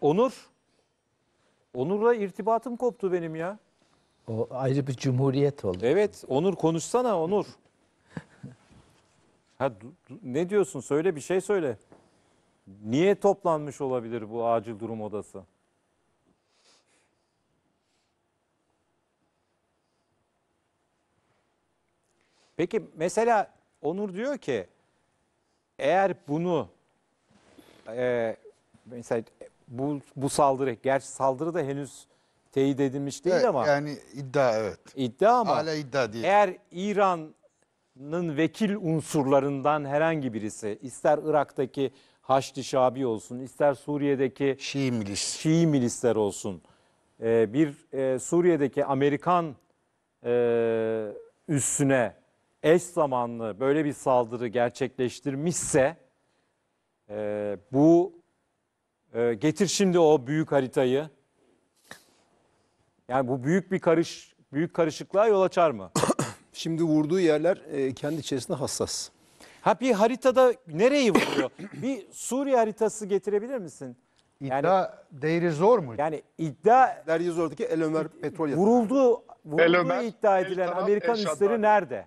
Onur. Onur'la irtibatım koptu benim ya. O ayrı bir cumhuriyet oldu. Evet, Onur konuşsana Onur. ha, ne diyorsun? Söyle bir şey söyle. Niye toplanmış olabilir bu acil durum odası? Peki mesela Onur diyor ki eğer bunu e, mesela bu bu saldırı. Gerçi saldırı da henüz teyit edilmiş değil ama Yani iddia evet. iddia ama Hala iddia değil. eğer İran'ın vekil unsurlarından herhangi birisi ister Irak'taki Haçlı Şabi olsun ister Suriye'deki Şii milis. Şii milisler olsun, e, bir e, Suriye'deki Amerikan e, üssüne eş zamanlı böyle bir saldırı gerçekleştirmişse e, bu ee, getir şimdi o büyük haritayı. Yani bu büyük bir karış büyük karışıklığa yol açar mı? Şimdi vurduğu yerler e, kendi içerisinde hassas. Ha bir haritada nereyi vuruyor? bir Suriye haritası getirebilir misin? İddia yani, değeri zor mu? Yani iddia deri zor oradaki El Ömer petrol yatağı. vurulduğu, vurulduğu Ömer, iddia edilen El Amerikan El üsleri nerede?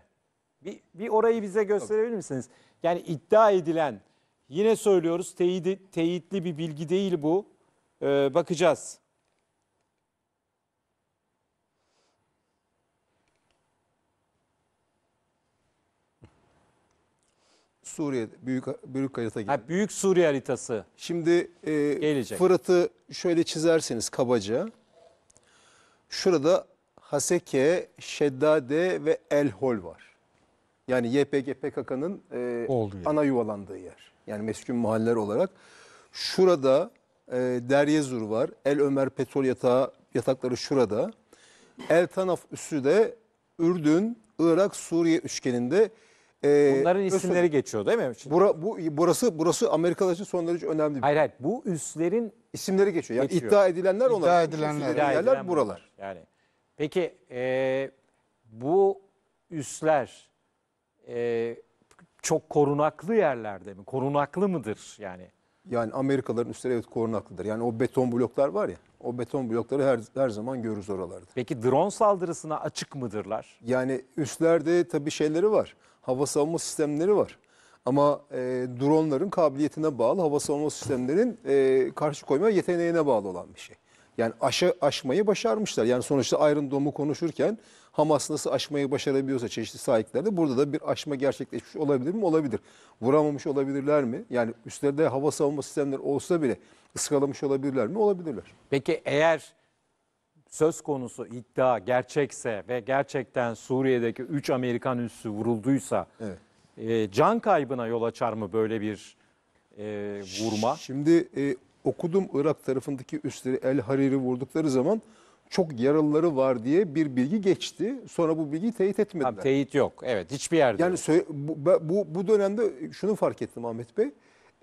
Bir, bir orayı bize gösterebilir misiniz? Yani iddia edilen Yine söylüyoruz teyidi, teyitli bir bilgi değil bu. Ee, bakacağız. Suriye büyük büyük harita gibi. Ha, büyük Suriye haritası. Şimdi e, Gelecek. Fırat'ı şöyle çizerseniz kabaca. Şurada Haseke, Şeddade ve Elhol var. Yani YPG PKK'nın e, ana yuvalandığı yer yani meskun mahalleler olarak. Şurada e, Deryezur var. El Ömer petrol yatağı, yatakları şurada. El Tanaf üssü de Ürdün, Irak, Suriye üçgeninde. E, Bunların isimleri Ösün, geçiyor değil mi? Şimdi? Bura, bu, burası burası Amerikalılar için son derece önemli. Bir. Hayır hayır bu üslerin isimleri geçiyor. Yani geçiyor. iddia edilenler iddia onlar. Edilenler. İddia edilenler. yerler buralar. Yani. Peki e, bu üsler e, çok korunaklı yerlerde mi? Korunaklı mıdır yani? Yani Amerikaların üstleri evet korunaklıdır. Yani o beton bloklar var ya, o beton blokları her, her zaman görürüz oralarda. Peki drone saldırısına açık mıdırlar? Yani üstlerde tabii şeyleri var, hava savunma sistemleri var. Ama e, dronların kabiliyetine bağlı, hava savunma sistemlerinin e, karşı koyma yeteneğine bağlı olan bir şey. Yani aşı, aşmayı başarmışlar. Yani sonuçta Iron Dome'u konuşurken Hamas nasıl aşmayı başarabiliyorsa çeşitli sahiplerde burada da bir aşma gerçekleşmiş olabilir mi? Olabilir. Vuramamış olabilirler mi? Yani üstlerinde hava savunma sistemleri olsa bile ıskalamış olabilirler mi? Olabilirler. Peki eğer söz konusu iddia gerçekse ve gerçekten Suriye'deki 3 Amerikan üssü vurulduysa evet. e, can kaybına yol açar mı böyle bir e, vurma? Şimdi e, okudum Irak tarafındaki üsleri El Hariri vurdukları zaman çok yaralıları var diye bir bilgi geçti. Sonra bu bilgiyi teyit etmediler. Tabii, teyit yok. Evet hiçbir yerde. Yani yok. bu, bu, bu dönemde şunu fark ettim Ahmet Bey.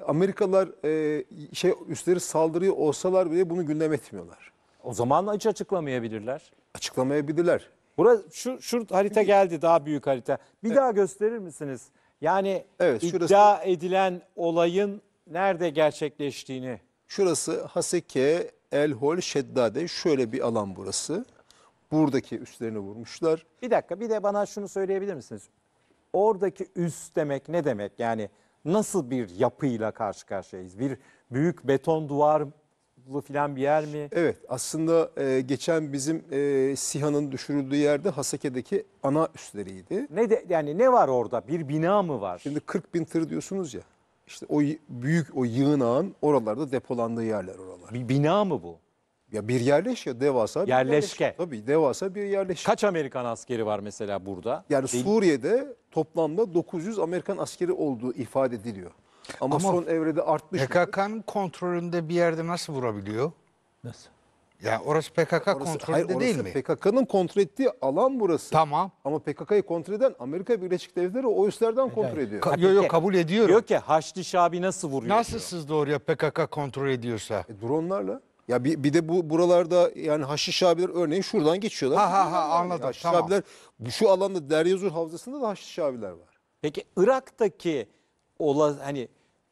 Amerikalılar e, şey üstleri saldırıyor olsalar bile bunu gündem etmiyorlar. O zaman hiç açıklamayabilirler. Açıklamayabilirler. Burası şu şu harita geldi daha büyük harita. Bir evet. daha gösterir misiniz? Yani evet, iddia şurası, edilen olayın nerede gerçekleştiğini. Şurası Haseke El Hol Şeddade şöyle bir alan burası. Buradaki üstlerini vurmuşlar. Bir dakika bir de bana şunu söyleyebilir misiniz? Oradaki üst demek ne demek? Yani nasıl bir yapıyla karşı karşıyayız? Bir büyük beton duvarlı mı filan bir yer mi? Evet aslında e, geçen bizim e, SİHA'nın düşürüldüğü yerde Haseke'deki ana üstleriydi. Ne de, yani ne var orada? Bir bina mı var? Şimdi 40 bin tır diyorsunuz ya. İşte o büyük o yığın ağın oralarda depolandığı yerler oralar. Bir bina mı bu? Ya bir yerleş ya devasa bir yerleşke. Yerleş, tabii devasa bir yerleşke. Kaç Amerikan askeri var mesela burada? Yani Değil. Suriye'de toplamda 900 Amerikan askeri olduğu ifade ediliyor. Ama, Ama son evrede artmış. PKK'nın kontrolünde bir yerde nasıl vurabiliyor? Nasıl? Ya orası PKK orası, kontrolünde hayır, orası değil mi? PKK'nın kontrol ettiği alan burası. Tamam. Ama PKK'yı kontrol eden Amerika Birleşik Devletleri o üslerden kontrol evet. ediyor. Yok yok kabul ediyorum. Diyor ki Haçlı Şabi nasıl vuruyor? Nasıl diyor. siz doğruya PKK kontrol ediyorsa? E, dronlarla. Ya bir, bir de bu buralarda yani Haşiş Şabiler örneğin şuradan geçiyorlar. Ha ha ha anladım. Haşiş tamam. Şabiler şu alanda Deryazur Havzası'nda da Haşiş Şabiler var. Peki Irak'taki ola hani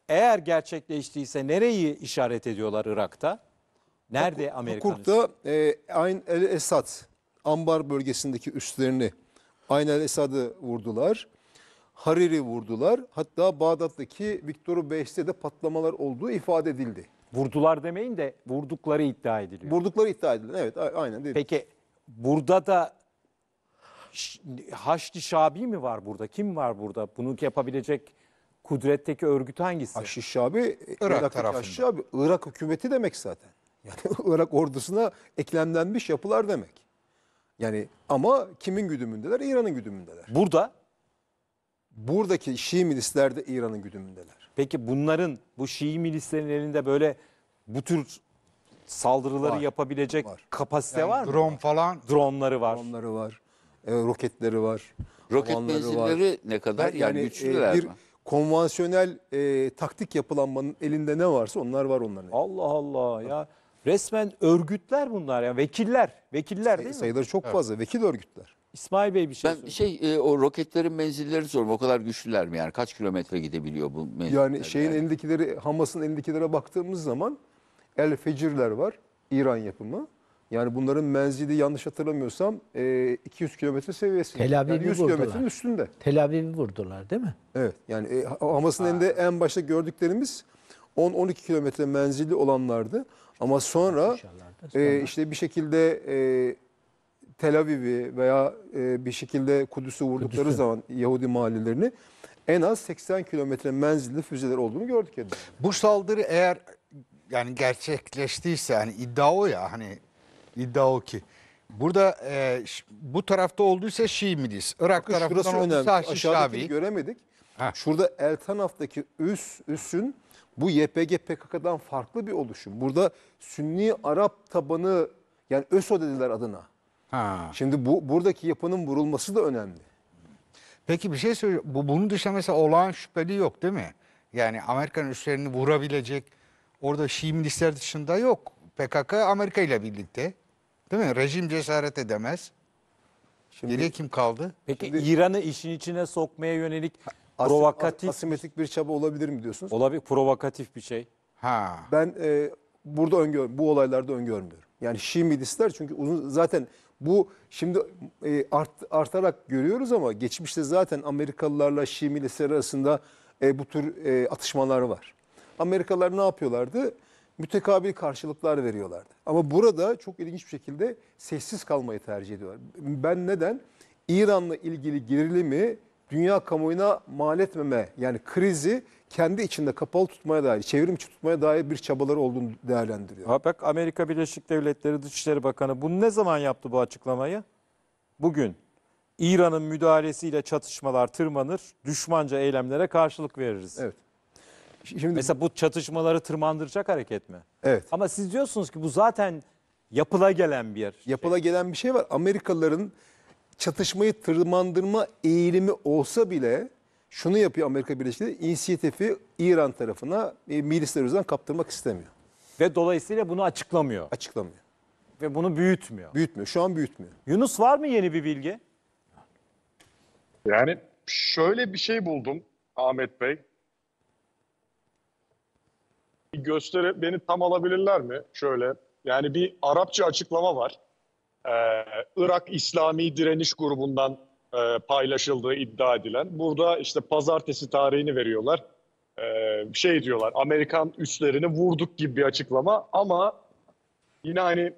eğer gerçekleştiyse nereyi işaret ediyorlar Irak'ta? Nerede Amerikan Hukuk'ta e, Ayn el Esad ambar bölgesindeki üslerini Ayn el Esad'ı vurdular. Hariri vurdular. Hatta Bağdat'taki Viktor Beş'te de patlamalar olduğu ifade edildi. Vurdular demeyin de vurdukları iddia ediliyor. Vurdukları iddia ediliyor. Evet aynen. Değil. Peki burada da Haçlı Şabi mi var burada? Kim var burada? Bunu yapabilecek kudretteki örgüt hangisi? Haçlı Şabi, e, Irak tarafında. Haçlı Şabi, Irak hükümeti demek zaten. Yani Irak ordusuna eklemlenmiş yapılar demek. Yani ama kimin güdümündeler? İran'ın güdümündeler. Burada buradaki Şii milisler de İran'ın güdümündeler. Peki bunların bu Şii milislerin elinde böyle bu tür saldırıları Var, yapabilecek var. kapasite Yani var mı? drone falan. Dronları var. Onları var. e, roketleri var. Roket havanları ne kadar? Yani, hani, e, güçlüler bir mi? konvansiyonel e, taktik yapılanmanın elinde ne varsa onlar var onların. Allah Allah ya Resmen örgütler bunlar yani vekiller. Vekiller değil mi? Sayıları çok Evet. fazla. Vekil örgütler. İsmail Bey bir şey Ben şey e, o roketlerin menzilleri sorum. O kadar güçlüler mi yani? Kaç kilometre gidebiliyor bu menziller? Yani şeyin elindekileri, Hamas'ın elindekilere baktığımız zaman El Fecirler var. İran yapımı. Yani bunların menzili yanlış hatırlamıyorsam e, 200 kilometre seviyesinde. Tel Aviv'i yani 100 vurdular. üstünde. Tel Aviv'i vurdular değil mi? Evet. Yani e, Hamas'ın elinde en başta gördüklerimiz 10-12 kilometre menzilli olanlardı. Ama sonra, e, sonra. E, işte bir şekilde e, Tel Aviv'i veya e, bir şekilde Kudüs'ü vurdukları Kudüs'ü. zaman Yahudi mahallelerini en az 80 kilometre menzilli füzeler olduğunu gördük. Yani. Bu saldırı eğer yani gerçekleştiyse hani iddia o ya hani iddia o ki burada e, bu tarafta olduysa Şii milis. Irak Bakın tarafından olduysa önemli. Aşağıdakini göremedik. Ha. Şurada El Tanaf'taki üs, üsün bu YPG PKK'dan farklı bir oluşum. Burada Sünni Arap tabanı yani ÖSO dediler adına. Ha. Şimdi bu buradaki yapının vurulması da önemli. Peki bir şey söyle. Bu, bunun dışında mesela olağan şüpheli yok değil mi? Yani Amerika'nın üslerini vurabilecek orada Şii milisler dışında yok. PKK Amerika ile birlikte. Değil mi? Rejim cesaret edemez. Şimdi, Geriye kim kaldı? Peki İran'ı işin içine sokmaya yönelik Provokatif. asimetrik bir çaba olabilir mi diyorsunuz? Olabilir provokatif bir şey. Ha. Ben e, burada öngör bu olaylarda öngörmüyorum. Yani Şimdisler çünkü uzun zaten bu şimdi e, art, artarak görüyoruz ama geçmişte zaten Amerikalılarla Şimdiler arasında e, bu tür e, atışmalar var. Amerikalılar ne yapıyorlardı? Mütekabil karşılıklar veriyorlardı. Ama burada çok ilginç bir şekilde sessiz kalmayı tercih ediyorlar. Ben neden? İran'la ilgili gerilimi dünya kamuoyuna mal etmeme yani krizi kendi içinde kapalı tutmaya dair, çevrim içi tutmaya dair bir çabaları olduğunu değerlendiriyor. bak Amerika Birleşik Devletleri Dışişleri Bakanı bunu ne zaman yaptı bu açıklamayı? Bugün. İran'ın müdahalesiyle çatışmalar tırmanır, düşmanca eylemlere karşılık veririz. Evet. Şimdi mesela bu çatışmaları tırmandıracak hareket mi? Evet. Ama siz diyorsunuz ki bu zaten yapıla gelen bir yer. Yapıla şey. gelen bir şey var. Amerikalıların çatışmayı tırmandırma eğilimi olsa bile şunu yapıyor Amerika Birleşik Devletleri, inisiyatifi İran tarafına e, milisler üzerinden kaptırmak istemiyor. Ve dolayısıyla bunu açıklamıyor. Açıklamıyor. Ve bunu büyütmüyor. Büyütmüyor, şu an büyütmüyor. Yunus var mı yeni bir bilgi? Yani şöyle bir şey buldum Ahmet Bey. Bir göstere beni tam alabilirler mi? Şöyle yani bir Arapça açıklama var. Ee, Irak İslami Direniş Grubu'ndan e, paylaşıldığı iddia edilen. Burada işte pazartesi tarihini veriyorlar. Ee, şey diyorlar Amerikan üslerini vurduk gibi bir açıklama ama yine hani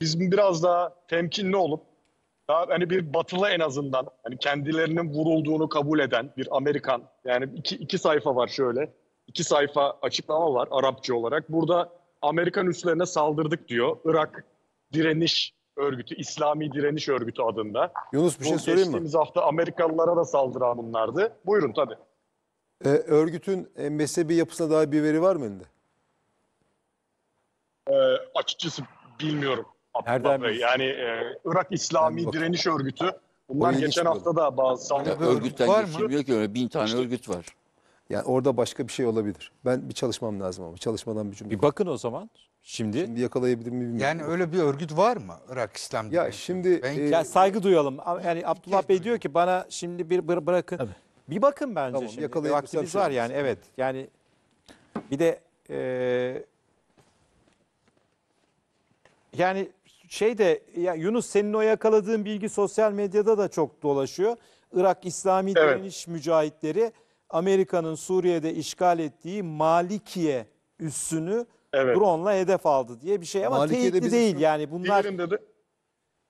bizim biraz daha temkinli olup daha hani bir batılı en azından hani kendilerinin vurulduğunu kabul eden bir Amerikan yani iki, iki sayfa var şöyle iki sayfa açıklama var Arapça olarak burada Amerikan üslerine saldırdık diyor Irak direniş örgütü, İslami Direniş Örgütü adında. Yunus bir şey Bu sorayım mı? Geçtiğimiz hafta Amerikalılara da saldıran bunlardı. Buyurun tabii. Ee, örgütün e, mezhebi yapısına dair bir veri var mı elinde? Ee, açıkçası bilmiyorum. Nereden Abdullah Bey. bilsin? Yani e, Irak İslami Ben bak- Direniş Örgütü. Bunlar Oraya geçen geçmiyorum. hafta da bazı Ya saldırı. var örgütten mı? geçilmiyor ki öyle bin tane örgüt var. Yani orada başka bir şey olabilir. Ben bir çalışmam lazım ama çalışmadan bir cümle. Bir bakın o zaman. Şimdi, şimdi yakalayabilir mi bilmiyorum. Yani öyle bir örgüt var mı Irak İslam Ya Cumhuriyeti? şimdi ben, e, yani saygı duyalım. Yani Abdullah Bey diyor ki bana şimdi bir bıra bırakın. Tabii. Bir bakın bence tamam, şimdi. Vaktimiz şey var yani evet. Yani bir de e, yani şey de ya Yunus senin o yakaladığın bilgi sosyal medyada da çok dolaşıyor. Irak İslami evet. direniş mücahitleri Amerika'nın Suriye'de işgal ettiği Malikiye üssünü Evet. Drone'la hedef aldı diye bir şey ama Malike'de teyitli bizim- değil yani bunlar. Diğerinde de,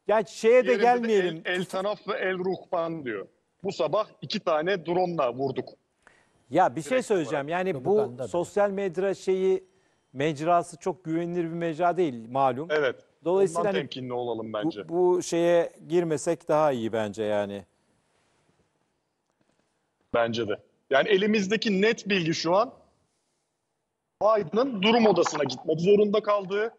Yani şeye de diğerinde de gelmeyelim. El, El Tanaf ve El Ruhban diyor. Bu sabah iki tane drone'la vurduk. Ya bir şey söyleyeceğim. Yani bu sosyal medya şeyi mecrası çok güvenilir bir mecra değil malum. Evet. Dolayısıyla Dolayısıyla hani temkinli olalım bu, bence. bu şeye girmesek daha iyi bence yani. Bence de. Yani elimizdeki net bilgi şu an Biden'ın durum odasına gitmek zorunda kaldığı,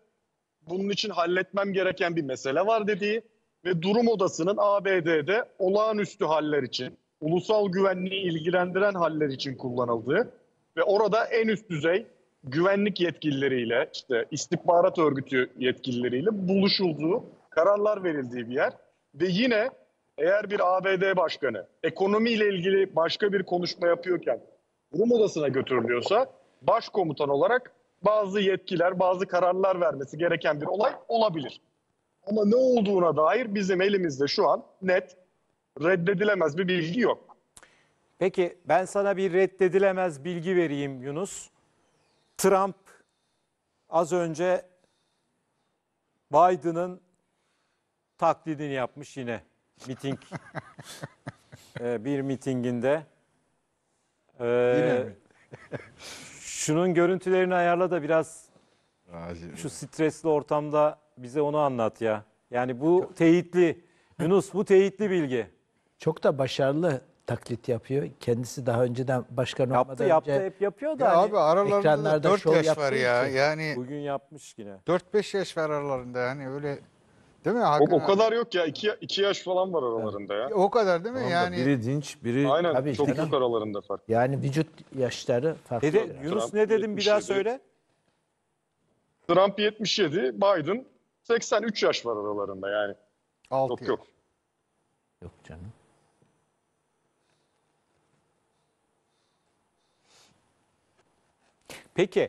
bunun için halletmem gereken bir mesele var dediği ve durum odasının ABD'de olağanüstü haller için, ulusal güvenliği ilgilendiren haller için kullanıldığı ve orada en üst düzey güvenlik yetkilileriyle, işte istihbarat örgütü yetkilileriyle buluşulduğu, kararlar verildiği bir yer. Ve yine eğer bir ABD başkanı ekonomiyle ilgili başka bir konuşma yapıyorken durum odasına götürülüyorsa başkomutan olarak bazı yetkiler, bazı kararlar vermesi gereken bir olay olabilir. Ama ne olduğuna dair bizim elimizde şu an net, reddedilemez bir bilgi yok. Peki ben sana bir reddedilemez bilgi vereyim Yunus. Trump az önce Biden'ın taklidini yapmış yine miting e, bir mitinginde. Ee, yine mi? Şunun görüntülerini ayarla da biraz Acil. şu stresli ortamda bize onu anlat ya. Yani bu teyitli. Yunus bu teyitli bilgi. Çok da başarılı taklit yapıyor. Kendisi daha önceden başkan Yaptı olmadan yaptı önce hep yapıyor da. Ya hani abi aralarında ekranlarda da 4 yaş var ya. için Yani Bugün yapmış yine. 4-5 yaş var aralarında. Yani öyle Değil mi? Hakan o, o kadar abi. yok ya. İki, iki yaş falan var aralarında ya. O kadar değil mi? Tamam yani... Biri dinç, biri... Aynen. Tabii çok canım. yok aralarında fark. Yani vücut yaşları farklı. Dedi, Yunus Trump ne dedim bir daha söyle. Trump 77, Biden 83 yaş var aralarında yani. 6 yok yok. Yok canım. Peki